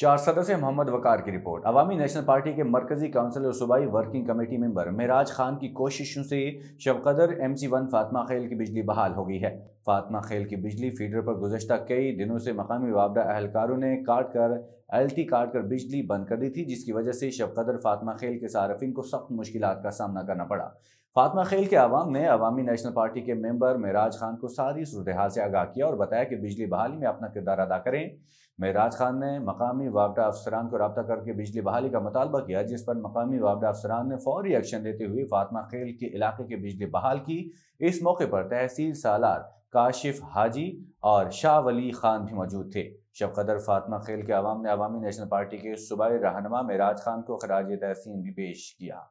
चार सदस्य मोहम्मद वकार की रिपोर्ट अवामी नेशनल पार्टी के मरकजी काउंसिल और सूबाई working committee member Meraj Khan की कोशिशों से Shabqadar M C one Fatma Khel की बिजली बहाल हो गई है फातमा खेल की बिजली फीडर पर गुजशत कई दिनों से मकामी वाबदा अहलकारों ने काट कर एलती काट कर बिजली बंद कर दी थी जिसकी वजह से शबकदर फातमा खेल के सार्फिन को सख्त मुश्किल का सामना करना पड़ा फातमा खेल के आवाम ने अवमी नेशनल पार्टी के मेंबर मेराज खान को सारी सूरत हाल से आगाह किया और बताया कि बिजली बहाली में अपना किरदार अदा करें मेराज खान ने मकामी वापडा अफसरान को रबता करके बिजली बहाली का मुतालबा किया जिस पर मकामी वापडा अफसरान ने फौरी एक्शन लेते हुए फातमा खेल के इलाके की बिजली बहाल की इस मौके पर तहसील सालार काशिफ हाजी और शाह वली खान भी मौजूद थे शब कदर फातमा खेल के अवाम ने अवामी नेशनल पार्टी के सूबाई रहनमा में राज खान को खराज तहसीन भी पेश किया